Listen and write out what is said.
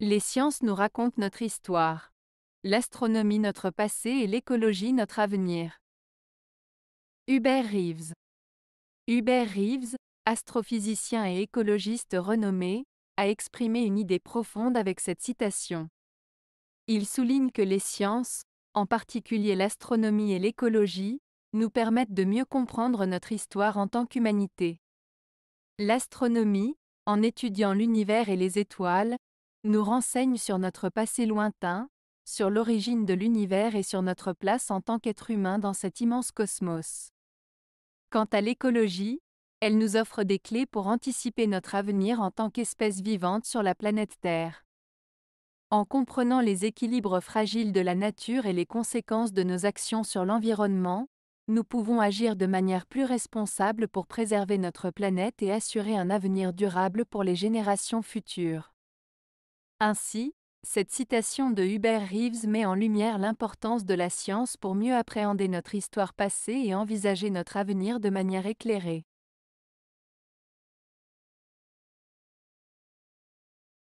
Les sciences nous racontent notre histoire. L'astronomie notre passé et l'écologie notre avenir. Hubert Reeves. Hubert Reeves, astrophysicien et écologiste renommé, a exprimé une idée profonde avec cette citation. Il souligne que les sciences, en particulier l'astronomie et l'écologie, nous permettent de mieux comprendre notre histoire en tant qu'humanité. L'astronomie, en étudiant l'univers et les étoiles, nous renseigne sur notre passé lointain, sur l'origine de l'univers et sur notre place en tant qu'être humain dans cet immense cosmos. Quant à l'écologie, elle nous offre des clés pour anticiper notre avenir en tant qu'espèce vivante sur la planète Terre. En comprenant les équilibres fragiles de la nature et les conséquences de nos actions sur l'environnement, nous pouvons agir de manière plus responsable pour préserver notre planète et assurer un avenir durable pour les générations futures. Ainsi, cette citation de Hubert Reeves met en lumière l'importance de la science pour mieux appréhender notre histoire passée et envisager notre avenir de manière éclairée.